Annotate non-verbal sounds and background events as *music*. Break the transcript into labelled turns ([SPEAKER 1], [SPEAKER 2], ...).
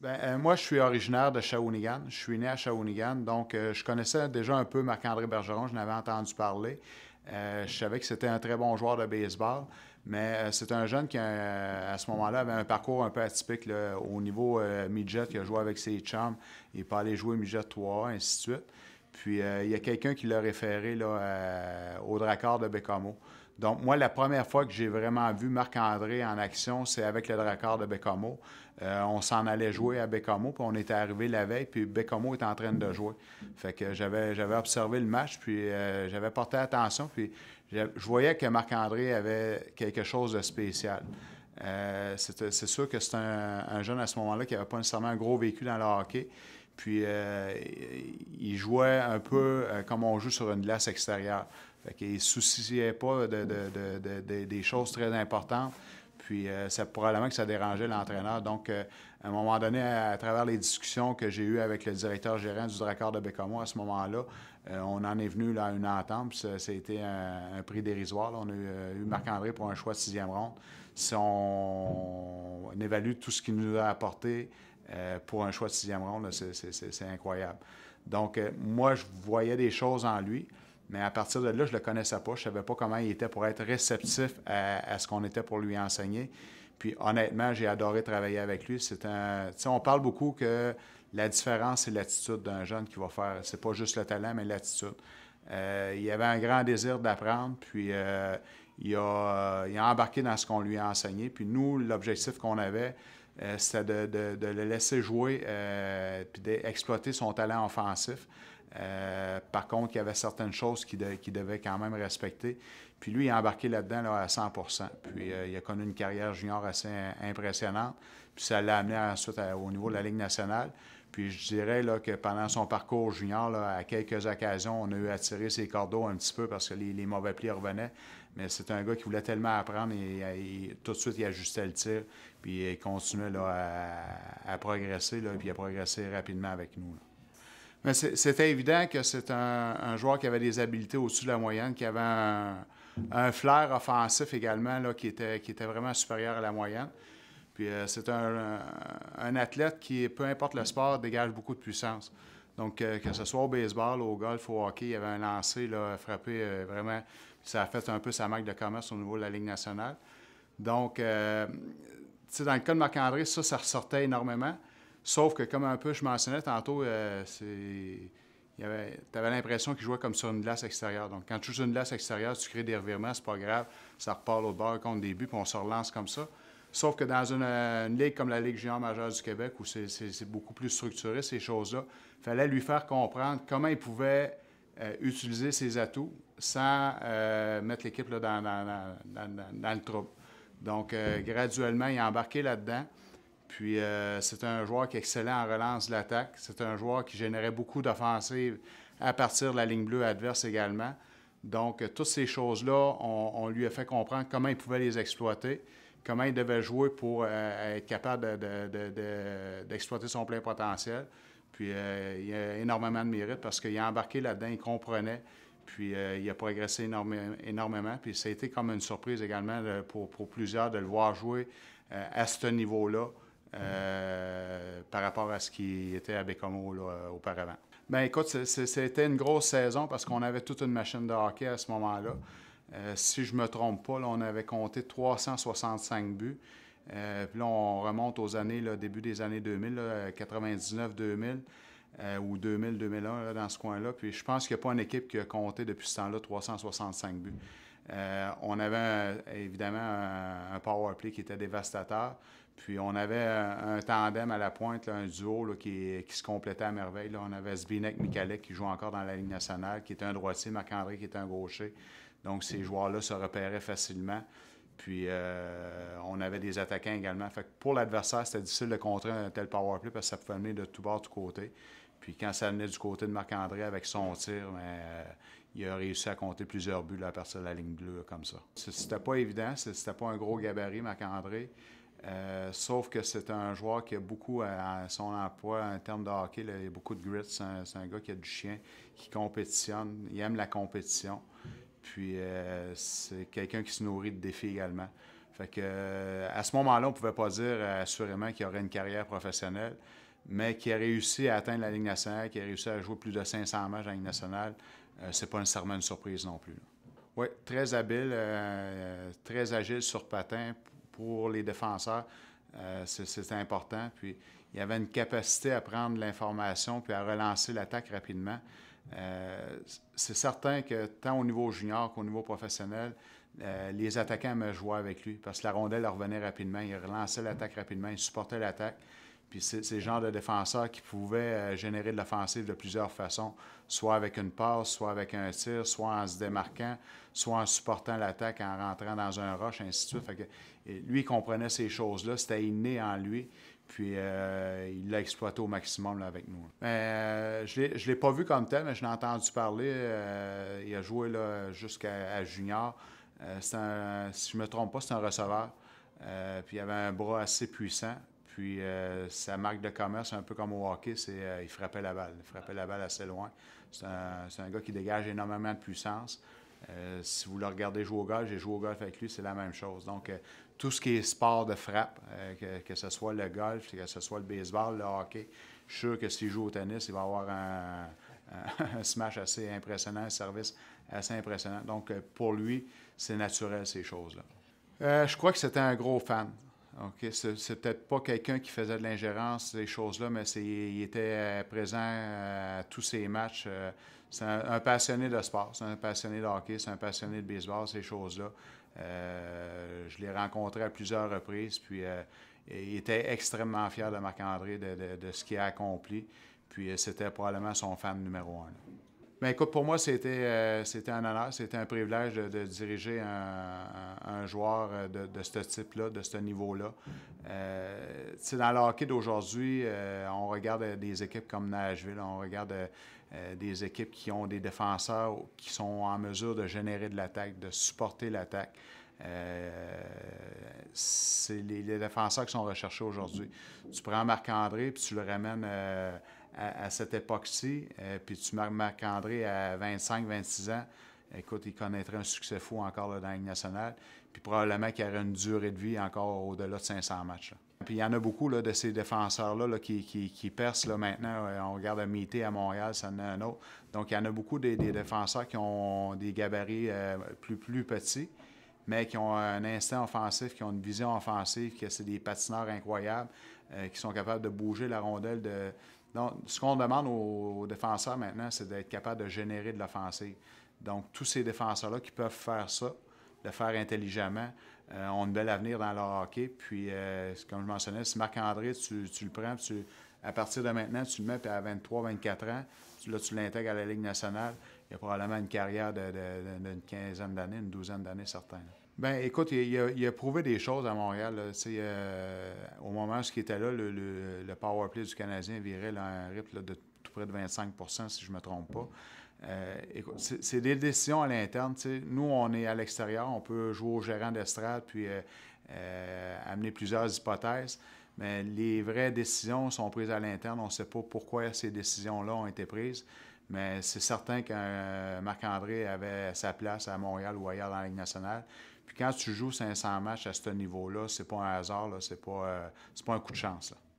[SPEAKER 1] Ben, euh, moi, je suis originaire de Shawinigan. Je suis né à Shawinigan, donc euh, je connaissais déjà un peu Marc-André Bergeron, je n'avais entendu parler. Euh, je savais que c'était un très bon joueur de baseball, mais c'est un jeune qui, à ce moment-là, avait un parcours un peu atypique au niveau midget, qui a joué avec ses chums, il peut pas jouer midget 3 ainsi de suite. Puis il y a quelqu'un qui l'a référé au Dracard de Bécamo. Donc, moi, la première fois que j'ai vraiment vu Marc-André en action, c'est avec le Dracard de Bécamo. Euh, on s'en allait jouer à Bécamo, puis on était arrivé la veille, puis Bécamo était en train de jouer. Fait que j'avais, observé le match, puis euh, j'avais porté attention, puis je voyais que Marc-André avait quelque chose de spécial. Euh, c'est, sûr que c'est un, jeune à ce moment-là qui n'avait pas nécessairement un gros vécu dans le hockey. Puis il jouait un peu comme on joue sur une glace extérieure. Fait qu'il ne se souciait pas des choses très importantes. Puis euh, c'est probablement que ça dérangeait l'entraîneur. Donc, euh, à un moment donné, à, travers les discussions que j'ai eues avec le directeur gérant du Drakkar de Bécamo à ce moment-là, euh, on en est venu là, à une entente. Puis ça, a été un, prix dérisoire. On a eu, Marc-André pour un choix de sixième ronde. Si on, on évalue tout ce qu'il nous a apporté pour un choix de sixième ronde, c'est incroyable. Donc, moi, je voyais des choses en lui. Mais à partir de là, je ne le connaissais pas. Je ne savais pas comment il était pour être réceptif à, ce qu'on était pour lui enseigner. Puis honnêtement, j'ai adoré travailler avec lui. C'est un, on parle beaucoup que la différence, c'est l'attitude d'un jeune qui va faire. C'est pas juste le talent, mais l'attitude. Euh, il avait un grand désir d'apprendre, puis euh, il, a, embarqué dans ce qu'on lui a enseigné. Puis nous, l'objectif qu'on avait, euh, c'était de, de, le laisser jouer, puis d'exploiter son talent offensif. Euh, par contre, il y avait certaines choses qu'il devait quand même respecter. Puis lui, il a embarqué là-dedans là, à 100 Puis euh, il a connu une carrière junior assez impressionnante. Puis ça l'a amené ensuite au niveau de la Ligue nationale. Puis je dirais là, que pendant son parcours junior, à quelques occasions, on a eu à tirer ses cordeaux un petit peu parce que les, mauvais plis revenaient. Mais c'est un gars qui voulait tellement apprendre et, tout de suite, il ajustait le tir. Puis il continuait à, progresser. Là, puis il a progressé rapidement avec nous. C'était évident que c'est un, joueur qui avait des habiletés au-dessus de la moyenne, qui avait un, flair offensif également, là, qui, était, vraiment supérieur à la moyenne. Puis euh, c'est un, athlète qui, peu importe le sport, dégage beaucoup de puissance. Donc, euh, que ce soit au baseball, au golf, au hockey, il y avait un lancer frappé euh, vraiment. Ça a fait un peu sa marque de commerce au niveau de la Ligue nationale. Donc, dans le cas de Marc-André, ça, ça ressortait énormément. Sauf que, comme un peu je mentionnais tantôt, euh, tu avais l'impression qu'il jouait comme sur une glace extérieure. Donc, quand tu joues sur une glace extérieure, tu crées des revirements, c'est pas grave, ça repart l'autre bord contre des buts, puis on se relance comme ça. Sauf que dans une, ligue comme la Ligue junior majeure du Québec, où c'est beaucoup plus structuré, ces choses-là, il fallait lui faire comprendre comment il pouvait euh, utiliser ses atouts sans euh, mettre l'équipe dans, dans, le trouble. Donc, graduellement, il a embarqué là-dedans. Puis euh, c'est un joueur qui excellait en relance de l'attaque. C'est un joueur qui générait beaucoup d'offensives à partir de la ligne bleue adverse également. Donc, euh, toutes ces choses-là, on, lui a fait comprendre comment il pouvait les exploiter, comment il devait jouer pour euh, être capable d'exploiter son plein potentiel. Puis, il il a énormément de mérite parce qu'il a embarqué là-dedans, il comprenait, puis il a progressé énormément. Puis, ça a été comme une surprise également pour plusieurs de le voir jouer à ce niveau-là. Euh, par rapport à ce qui était à Bécomo euh, auparavant. Ben écoute, c'était une grosse saison parce qu'on avait toute une machine de hockey à ce moment-là. Euh, si je ne me trompe pas, on avait compté 365 buts. puis là, on remonte aux années, là, début des années 2000, 99-2000 ou 2000-2001, dans ce coin-là. Puis je pense qu'il n'y a pas une équipe qui a compté depuis ce temps-là 365 buts. Euh, on avait évidemment un, power play qui était dévastateur. Puis on avait un, tandem à la pointe, un duo qui, se complétait à merveille. On avait Zbinek Mikalek qui joue encore dans la Ligue nationale, qui était un droitier, Marc-André qui était un gaucher. Donc ces joueurs-là se repéraient facilement. Puis euh, on avait des attaquants également. Fait pour l'adversaire, c'était difficile de contrer un tel power play parce que ça pouvait venir de tout bord, de tous côté. Puis quand ça venait du côté de Marc-André avec son tir, mais, euh, il a réussi à compter plusieurs buts à partir de la ligne bleue, comme ça. C'était pas évident, c'était pas un gros gabarit, Marc-André. Euh, sauf que c'est un joueur qui a beaucoup à, son emploi en termes de hockey. il y a beaucoup de grit. C'est un, gars qui a du chien, qui compétitionne. Il aime la compétition. Puis euh, c'est quelqu'un qui se nourrit de défis également. Fait que, euh, à ce moment-là, on ne pouvait pas dire assurément qu'il aurait une carrière professionnelle, mais qu'il a réussi à atteindre la Ligue nationale, qu'il a réussi à jouer plus de 500 matchs en Ligue nationale. Euh, c'est pas nécessairement une surprise non plus. Oui, très habile, euh, très agile sur patin pour les défenseurs. Euh, c'était c'est important. Puis il avait une capacité à prendre l'information puis à relancer l'attaque rapidement. c'est certain que tant au niveau junior qu'au niveau professionnel, les attaquants me jouaient avec lui parce que la rondelle revenait rapidement. Il relançait l'attaque rapidement, il supportait l'attaque. Puis c'est ces genre de défenseur qui pouvaient euh, générer de l'offensive de plusieurs façons, soit avec une passe, soit avec un tir, soit en se démarquant, soit en supportant l'attaque, en rentrant dans un rush, ainsi de suite. lui, il comprenait ces choses-là, c'était inné en lui. Puis euh, il l'a exploité au maximum avec nous. Euh, je ne l'ai pas vu comme tel, mais je l'ai entendu parler. il a joué jusqu'à junior. si je ne me trompe pas, c'est un receveur. puis il avait un bras assez puissant. Puis euh, sa marque de commerce, un peu comme au hockey, c'est qu'il euh, il frappait la balle. Il frappait la balle assez loin. C'est un, gars qui dégage énormément de puissance. Euh, si vous le regardez jouer au golf, j'ai joué au golf avec lui, c'est la même chose. Donc, tout ce qui est sport de frappe, que, ce soit le golf, que ce soit le baseball, le hockey, je suis sûr que s'il joue au tennis, il va avoir un *laughs* smash assez impressionnant, un service assez impressionnant. Donc, pour lui, c'est naturel, ces choses-là. je crois que c'était un gros fan. OK. C'est peut-être pas quelqu'un qui faisait de l'ingérence, ces choses-là, mais il était euh, présent euh, à tous ces matchs. Euh, c'est un, passionné de sport, c'est un passionné de hockey, c'est un passionné de baseball, ces choses-là. je l'ai rencontré à plusieurs reprises, puis il était extrêmement fier de Marc-André de, ce qu'il a accompli. Puis c'était probablement son fan numéro un écoute, pour moi, c'était, euh, c'était un honneur, c'était un privilège de, diriger un, joueur euh, de, ce type-là, de ce niveau-là. Euh, dans le hockey d'aujourd'hui, euh, on regarde des équipes comme Nashville, on regarde des équipes qui ont des défenseurs qui sont en mesure de générer de l'attaque, de supporter l'attaque. c'est les, défenseurs qui sont recherchés aujourd'hui. Tu prends Marc-André puis tu le ramènes à, cette époque-ci, euh, puis tu marques Marc-André à 25-26 ans, écoute, il connaîtrait un succès fou encore dans la Ligue nationale, puis probablement qu'il aurait une durée de vie encore au-delà de 500 matchs. Puis il y en a beaucoup là, de ces défenseurs-là qui, qui, percent là, maintenant. Euh, on regarde Mité à Montréal, ça en est un autre. Donc il y en a beaucoup des, défenseurs qui ont des gabarits euh, plus, plus petits, mais qui ont un instinct offensif, qui ont une vision offensive, que c'est des patineurs incroyables, qui sont capables de bouger la rondelle de, donc, ce qu'on demande aux défenseurs maintenant, c'est d'être capable de générer de l'offensive. Donc, tous ces défenseurs-là qui peuvent faire ça, le faire intelligemment, euh, ont un bel avenir dans leur hockey. Puis, euh, comme je mentionnais, si Marc-André, tu, le prends, tu, à partir de maintenant, tu le mets, puis à 23, 24 ans, tu, là, tu l'intègres à la Ligue nationale, il y a probablement une carrière d'une quinzaine d'années, une douzaine d'années certaines. Bien, écoute, il, a, prouvé des choses à Montréal. Euh, au moment où il était là, le, le, power play du Canadien virait là, un rythme de tout près de 25 si je ne me trompe pas. Euh, c'est des décisions à l'interne. Nous, on est à l'extérieur, on peut jouer au gérant d'estrade puis euh, amener plusieurs hypothèses. Mais les vraies décisions sont prises à l'interne. On ne sait pas pourquoi ces décisions-là ont été prises. Mais c'est certain que Marc-André avait sa place à Montréal ou ailleurs dans la Ligue nationale. Puis quand tu joues 500 matchs à ce niveau-là, c'est pas un hasard, c'est pas, euh, pas un coup de chance. Là.